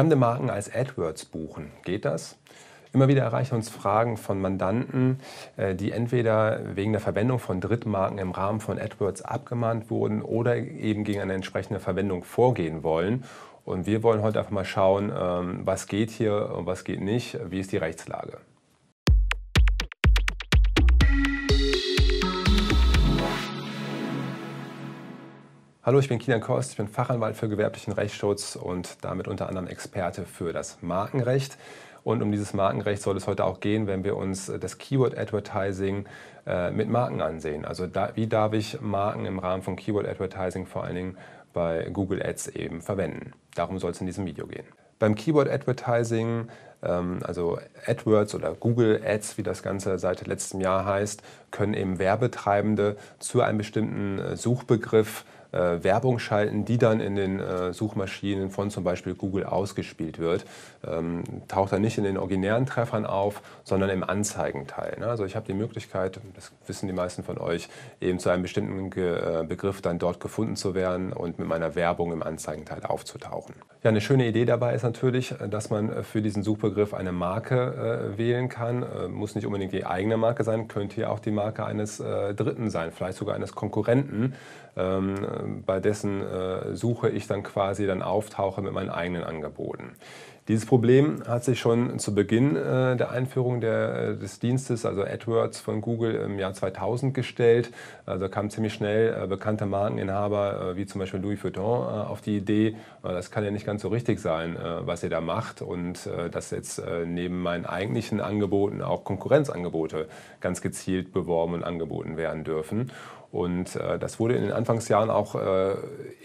fremde Marken als AdWords buchen. Geht das? Immer wieder erreichen uns Fragen von Mandanten, äh, die entweder wegen der Verwendung von Drittmarken im Rahmen von AdWords abgemahnt wurden oder eben gegen eine entsprechende Verwendung vorgehen wollen. Und wir wollen heute einfach mal schauen, ähm, was geht hier und was geht nicht, wie ist die Rechtslage. Hallo, ich bin Kian Kost, ich bin Fachanwalt für gewerblichen Rechtsschutz und damit unter anderem Experte für das Markenrecht. Und um dieses Markenrecht soll es heute auch gehen, wenn wir uns das Keyword Advertising äh, mit Marken ansehen. Also da, wie darf ich Marken im Rahmen von Keyword Advertising vor allen Dingen bei Google Ads eben verwenden. Darum soll es in diesem Video gehen. Beim Keyword Advertising, ähm, also AdWords oder Google Ads, wie das Ganze seit letztem Jahr heißt, können eben Werbetreibende zu einem bestimmten äh, Suchbegriff äh, Werbung schalten, die dann in den äh, Suchmaschinen von zum Beispiel Google ausgespielt wird. Ähm, taucht dann nicht in den originären Treffern auf, sondern im Anzeigenteil. Ne? Also ich habe die Möglichkeit, das wissen die meisten von euch, eben zu einem bestimmten Ge äh, Begriff dann dort gefunden zu werden und mit meiner Werbung im Anzeigenteil aufzutauchen. Ja, eine schöne Idee dabei ist natürlich, dass man äh, für diesen Suchbegriff eine Marke äh, wählen kann. Äh, muss nicht unbedingt die eigene Marke sein, könnte ja auch die Marke eines Dritten sein, vielleicht sogar eines Konkurrenten. Ähm, bei dessen äh, Suche ich dann quasi dann auftauche mit meinen eigenen Angeboten. Dieses Problem hat sich schon zu Beginn äh, der Einführung der, äh, des Dienstes, also AdWords von Google im Jahr 2000 gestellt. Also kamen ziemlich schnell bekannte Markeninhaber wie zum Beispiel Louis Vuitton auf die Idee, das kann ja nicht ganz so richtig sein, was ihr da macht und dass jetzt neben meinen eigentlichen Angeboten auch Konkurrenzangebote ganz gezielt beworben und angeboten werden dürfen. Und äh, das wurde in den Anfangsjahren auch äh,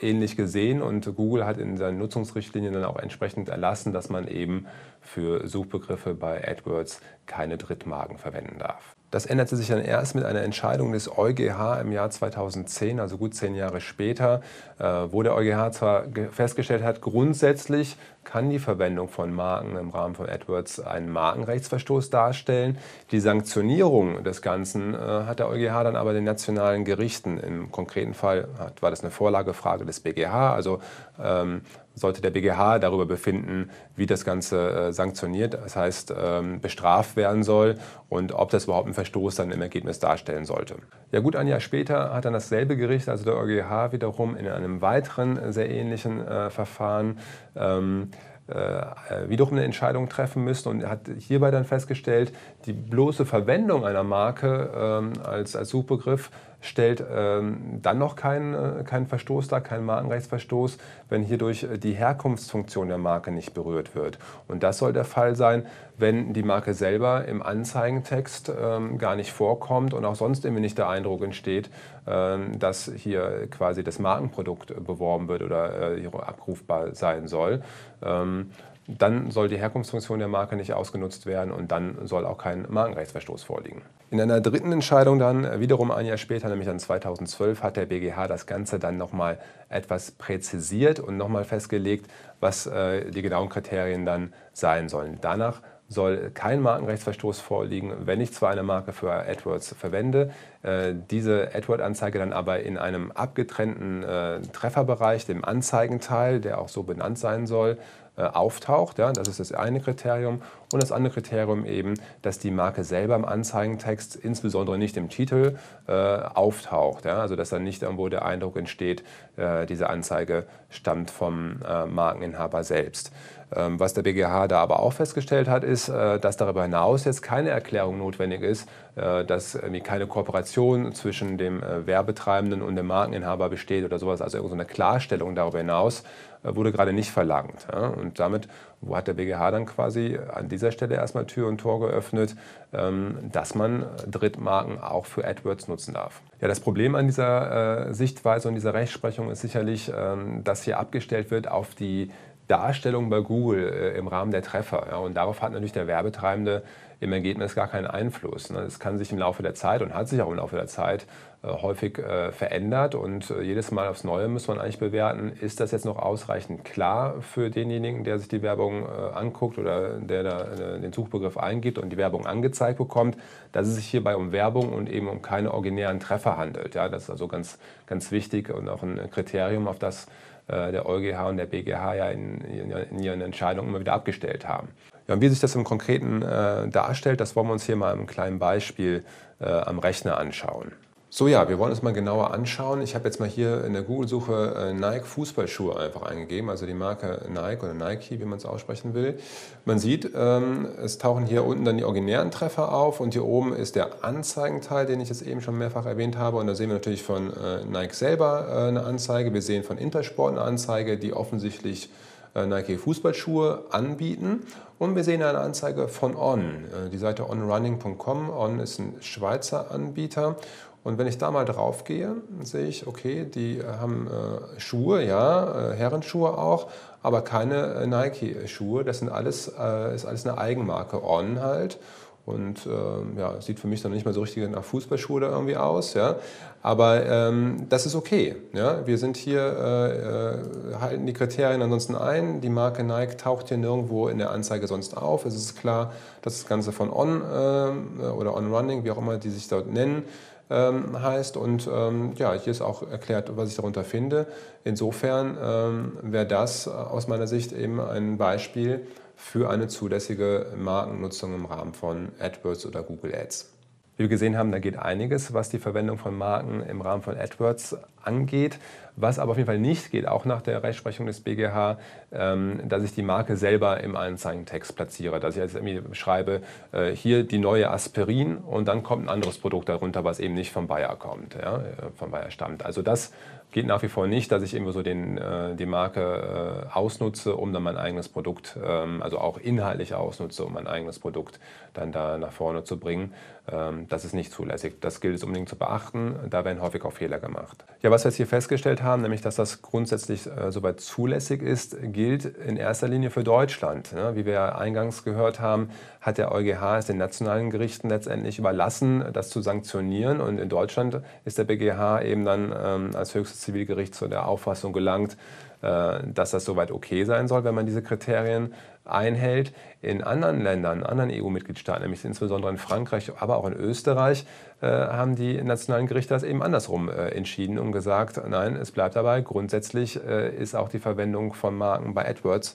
ähnlich gesehen und Google hat in seinen Nutzungsrichtlinien dann auch entsprechend erlassen, dass man eben für Suchbegriffe bei AdWords keine Drittmarken verwenden darf. Das änderte sich dann erst mit einer Entscheidung des EuGH im Jahr 2010, also gut zehn Jahre später, äh, wo der EuGH zwar festgestellt hat, grundsätzlich kann die Verwendung von Marken im Rahmen von AdWords einen Markenrechtsverstoß darstellen. Die Sanktionierung des Ganzen äh, hat der EuGH dann aber den nationalen Gerichten. Im konkreten Fall war das eine Vorlagefrage des BGH, also ähm, sollte der BGH darüber befinden, wie das Ganze äh, sanktioniert, das heißt ähm, bestraft werden soll und ob das überhaupt einen Verstoß dann im Ergebnis darstellen sollte. Ja gut, ein Jahr später hat dann dasselbe Gericht, also der EuGH wiederum in einem weiteren äh, sehr ähnlichen äh, Verfahren, ähm, äh, äh, wiederum eine Entscheidung treffen müssen und hat hierbei dann festgestellt, die bloße Verwendung einer Marke ähm, als, als Suchbegriff stellt ähm, dann noch keinen äh, kein Verstoß dar, keinen Markenrechtsverstoß, wenn hierdurch äh, die Herkunftsfunktion der Marke nicht berührt wird. Und das soll der Fall sein, wenn die Marke selber im Anzeigentext ähm, gar nicht vorkommt und auch sonst irgendwie nicht der Eindruck entsteht, ähm, dass hier quasi das Markenprodukt äh, beworben wird oder äh, abrufbar sein soll. Ähm, dann soll die Herkunftsfunktion der Marke nicht ausgenutzt werden und dann soll auch kein Markenrechtsverstoß vorliegen. In einer dritten Entscheidung dann, äh, wiederum ein Jahr später, nämlich dann 2012, hat der BGH das Ganze dann nochmal etwas präzisiert und nochmal festgelegt, was äh, die genauen Kriterien dann sein sollen. Danach soll kein Markenrechtsverstoß vorliegen, wenn ich zwar eine Marke für AdWords verwende, äh, diese AdWord-Anzeige dann aber in einem abgetrennten äh, Trefferbereich, dem Anzeigenteil, der auch so benannt sein soll, äh, auftaucht. Ja, das ist das eine Kriterium. Und das andere Kriterium eben, dass die Marke selber im Anzeigentext, insbesondere nicht im Titel, äh, auftaucht. Ja, also dass dann nicht irgendwo der Eindruck entsteht, äh, diese Anzeige stammt vom äh, Markeninhaber selbst. Ähm, was der BGH da aber auch festgestellt hat, ist, äh, dass darüber hinaus jetzt keine Erklärung notwendig ist, äh, dass irgendwie keine Kooperation zwischen dem Werbetreibenden und dem Markeninhaber besteht oder sowas. Also irgendeine Klarstellung darüber hinaus äh, wurde gerade nicht verlangt. Und damit hat der BGH dann quasi an dieser Stelle erstmal Tür und Tor geöffnet, ähm, dass man Drittmarken auch für AdWords nutzen darf. Ja, das Problem an dieser äh, Sichtweise und dieser Rechtsprechung ist sicherlich, ähm, dass hier abgestellt wird auf die Darstellung bei Google äh, im Rahmen der Treffer. Ja, und darauf hat natürlich der Werbetreibende im Ergebnis gar keinen Einfluss. Ne. Das kann sich im Laufe der Zeit und hat sich auch im Laufe der Zeit äh, häufig äh, verändert. Und äh, jedes Mal aufs Neue muss man eigentlich bewerten, ist das jetzt noch ausreichend klar für denjenigen, der sich die Werbung äh, anguckt oder der da äh, den Suchbegriff eingibt und die Werbung angezeigt bekommt, dass es sich hierbei um Werbung und eben um keine originären Treffer handelt. Ja, das ist also ganz, ganz wichtig und auch ein Kriterium, auf das äh, der EuGH und der BGH ja in, in ihren Entscheidungen immer wieder abgestellt haben. Ja, und wie sich das im Konkreten äh, darstellt, das wollen wir uns hier mal im kleinen Beispiel äh, am Rechner anschauen. So ja, wir wollen uns mal genauer anschauen. Ich habe jetzt mal hier in der Google-Suche äh, Nike Fußballschuhe einfach eingegeben, also die Marke Nike oder Nike, wie man es aussprechen will. Man sieht, ähm, es tauchen hier unten dann die originären Treffer auf und hier oben ist der Anzeigenteil, den ich jetzt eben schon mehrfach erwähnt habe. Und da sehen wir natürlich von äh, Nike selber äh, eine Anzeige. Wir sehen von Intersport eine Anzeige, die offensichtlich Nike Fußballschuhe anbieten. Und wir sehen eine Anzeige von On, die Seite onrunning.com. On ist ein Schweizer Anbieter und wenn ich da mal drauf gehe, sehe ich, okay, die äh, haben äh, Schuhe, ja, äh, Herrenschuhe auch, aber keine äh, Nike-Schuhe. Das sind alles, äh, ist alles eine Eigenmarke, On halt. Und ähm, ja, sieht für mich dann nicht mal so richtig nach Fußballschuhe da irgendwie aus. Ja. Aber ähm, das ist okay. Ja. Wir sind hier, äh, halten die Kriterien ansonsten ein. Die Marke Nike taucht hier nirgendwo in der Anzeige sonst auf. Es ist klar, dass das Ganze von On ähm, oder On Running, wie auch immer die sich dort nennen, ähm, heißt. Und ähm, ja, hier ist auch erklärt, was ich darunter finde. Insofern ähm, wäre das äh, aus meiner Sicht eben ein Beispiel für eine zulässige Markennutzung im Rahmen von AdWords oder Google Ads. Wie wir gesehen haben, da geht einiges, was die Verwendung von Marken im Rahmen von AdWords angeht. Was aber auf jeden Fall nicht geht, auch nach der Rechtsprechung des BGH, ähm, dass ich die Marke selber im Anzeigentext platziere. Dass ich jetzt irgendwie schreibe, äh, hier die neue Aspirin und dann kommt ein anderes Produkt darunter, was eben nicht von Bayer kommt, ja, äh, von Bayer stammt. Also das geht nach wie vor nicht, dass ich irgendwo so den, äh, die Marke ausnutze, um dann mein eigenes Produkt, ähm, also auch inhaltlich ausnutze, um mein eigenes Produkt dann da nach vorne zu bringen. Ähm, das ist nicht zulässig. Das gilt es unbedingt zu beachten. Da werden häufig auch Fehler gemacht. Ja, was wir jetzt hier festgestellt haben, nämlich dass das grundsätzlich äh, soweit zulässig ist, gilt in erster Linie für Deutschland. Ne? Wie wir eingangs gehört haben, hat der EuGH es den nationalen Gerichten letztendlich überlassen, das zu sanktionieren. Und in Deutschland ist der BGH eben dann ähm, als höchstes Zivilgericht zu der Auffassung gelangt, äh, dass das soweit okay sein soll, wenn man diese Kriterien einhält. In anderen Ländern, in anderen EU-Mitgliedstaaten, nämlich insbesondere in Frankreich, aber auch in Österreich, äh, haben die nationalen Gerichte das eben andersrum äh, entschieden und gesagt, nein, es bleibt dabei. Grundsätzlich äh, ist auch die Verwendung von Marken bei AdWords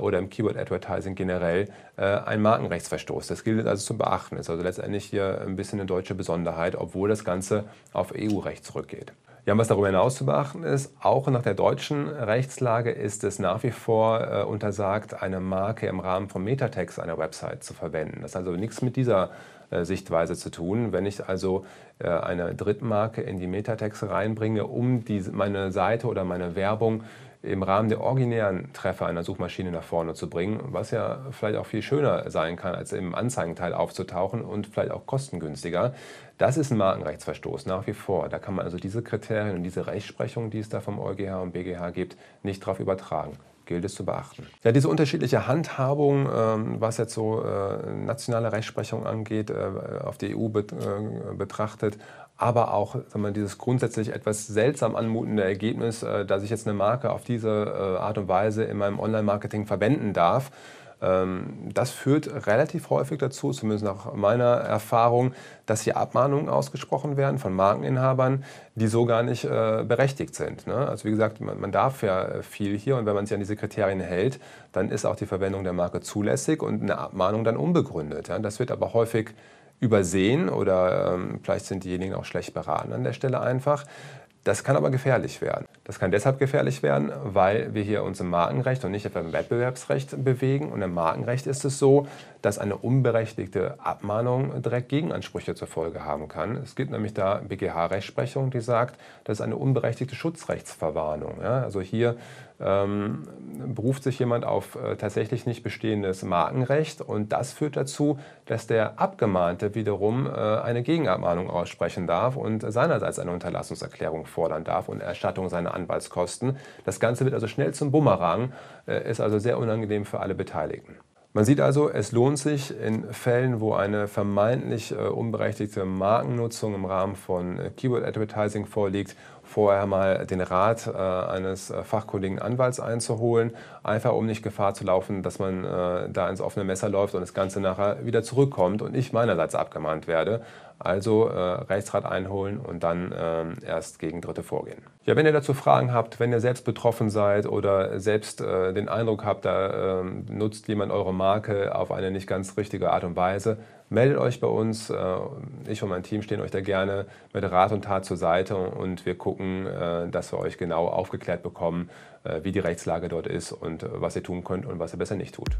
oder im Keyword Advertising generell ein Markenrechtsverstoß. Das gilt also zu beachten. Das Ist also letztendlich hier ein bisschen eine deutsche Besonderheit, obwohl das Ganze auf EU-Recht zurückgeht. Ja, was darüber hinaus zu beachten ist, auch nach der deutschen Rechtslage ist es nach wie vor äh, untersagt, eine Marke im Rahmen von Metatext einer Website zu verwenden. Das hat also nichts mit dieser äh, Sichtweise zu tun. Wenn ich also äh, eine Drittmarke in die Metatexte reinbringe, um die, meine Seite oder meine Werbung im Rahmen der originären Treffer einer Suchmaschine nach vorne zu bringen, was ja vielleicht auch viel schöner sein kann, als im Anzeigenteil aufzutauchen und vielleicht auch kostengünstiger. Das ist ein Markenrechtsverstoß nach wie vor. Da kann man also diese Kriterien und diese Rechtsprechung, die es da vom EuGH und BGH gibt, nicht darauf übertragen gilt es zu beachten. Ja, diese unterschiedliche Handhabung, ähm, was jetzt so äh, nationale Rechtsprechung angeht, äh, auf die EU bet äh, betrachtet, aber auch sagen wir, dieses grundsätzlich etwas seltsam anmutende Ergebnis, äh, dass ich jetzt eine Marke auf diese äh, Art und Weise in meinem Online-Marketing verwenden darf. Ähm, das führt relativ häufig dazu, zumindest nach meiner Erfahrung, dass hier Abmahnungen ausgesprochen werden von Markeninhabern, die so gar nicht äh, berechtigt sind. Ne? Also wie gesagt, man, man, darf ja äh, viel hier und wenn man sich an diese Kriterien hält, dann ist auch die Verwendung der Marke zulässig und eine Abmahnung dann unbegründet. Ja? Das wird aber häufig übersehen oder ähm, vielleicht sind diejenigen auch schlecht beraten an der Stelle einfach. Das kann aber gefährlich werden. Das kann deshalb gefährlich werden, weil wir hier uns im Markenrecht und nicht etwa im Wettbewerbsrecht bewegen. Und im Markenrecht ist es so, dass eine unberechtigte Abmahnung direkt Gegenansprüche zur Folge haben kann. Es gibt nämlich da BGH-Rechtsprechung, die sagt, das ist eine unberechtigte Schutzrechtsverwarnung. Ja, also hier ähm, beruft sich jemand auf äh, tatsächlich nicht bestehendes Markenrecht und das führt dazu, dass der Abgemahnte wiederum äh, eine Gegenabmahnung aussprechen darf und seinerseits eine Unterlassungserklärung fordern darf und Erstattung seiner Anwaltskosten. Das Ganze wird also schnell zum Bumerang, äh, ist also sehr unangenehm für alle Beteiligten. Man sieht also, es lohnt sich in Fällen, wo eine vermeintlich äh, unberechtigte Markennutzung im Rahmen von äh, Keyword Advertising vorliegt vorher mal den Rat äh, eines äh, fachkundigen Anwalts einzuholen, einfach um nicht Gefahr zu laufen, dass man äh, da ins offene Messer läuft und das Ganze nachher wieder zurückkommt und ich meinerseits abgemahnt werde, also äh, Rechtsrat einholen und dann äh, erst gegen Dritte vorgehen. Ja, wenn ihr dazu Fragen habt, wenn ihr selbst betroffen seid oder selbst äh, den Eindruck habt, da ähm, nutzt jemand eure Marke auf eine nicht ganz richtige Art und Weise, meldet euch bei uns. Äh, ich und mein Team stehen euch da gerne mit Rat und Tat zur Seite und wir gucken, äh, dass wir euch genau aufgeklärt bekommen, äh, wie die Rechtslage dort ist und was ihr tun könnt und was ihr besser nicht tut.